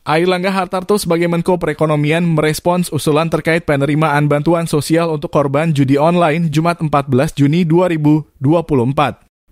Air Langga Hartarto sebagai Menko Perekonomian merespons usulan terkait penerimaan bantuan sosial untuk korban judi online Jumat 14 Juni 2024.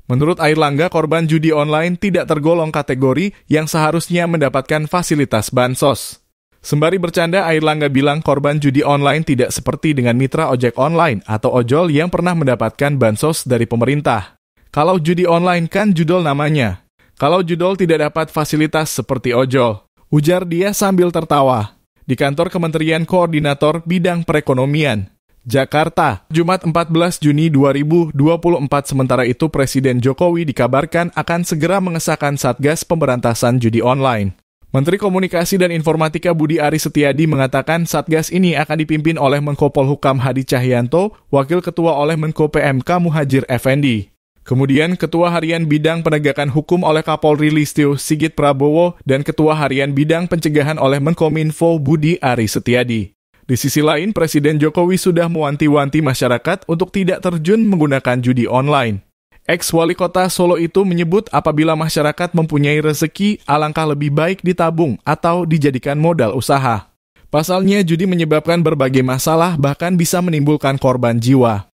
Menurut Air Langga, korban judi online tidak tergolong kategori yang seharusnya mendapatkan fasilitas bansos. Sembari bercanda, Air Langga bilang korban judi online tidak seperti dengan mitra ojek online atau ojol yang pernah mendapatkan bansos dari pemerintah. Kalau judi online kan judul namanya. Kalau judul tidak dapat fasilitas seperti ojol. Ujar dia sambil tertawa. Di kantor Kementerian Koordinator Bidang Perekonomian, Jakarta, Jumat 14 Juni 2024. Sementara itu, Presiden Jokowi dikabarkan akan segera mengesahkan Satgas Pemberantasan Judi Online. Menteri Komunikasi dan Informatika Budi Ari Setiadi mengatakan Satgas ini akan dipimpin oleh Menko Polhukam Hadi Cahyanto, Wakil Ketua oleh Menko PMK Muhajir Effendi. Kemudian Ketua Harian Bidang Penegakan Hukum oleh Kapolri Listio Sigit Prabowo dan Ketua Harian Bidang Pencegahan oleh Menkominfo Budi Ari Setiadi. Di sisi lain, Presiden Jokowi sudah mewanti-wanti masyarakat untuk tidak terjun menggunakan judi online. Ex-wali kota Solo itu menyebut apabila masyarakat mempunyai rezeki, alangkah lebih baik ditabung atau dijadikan modal usaha. Pasalnya, judi menyebabkan berbagai masalah bahkan bisa menimbulkan korban jiwa.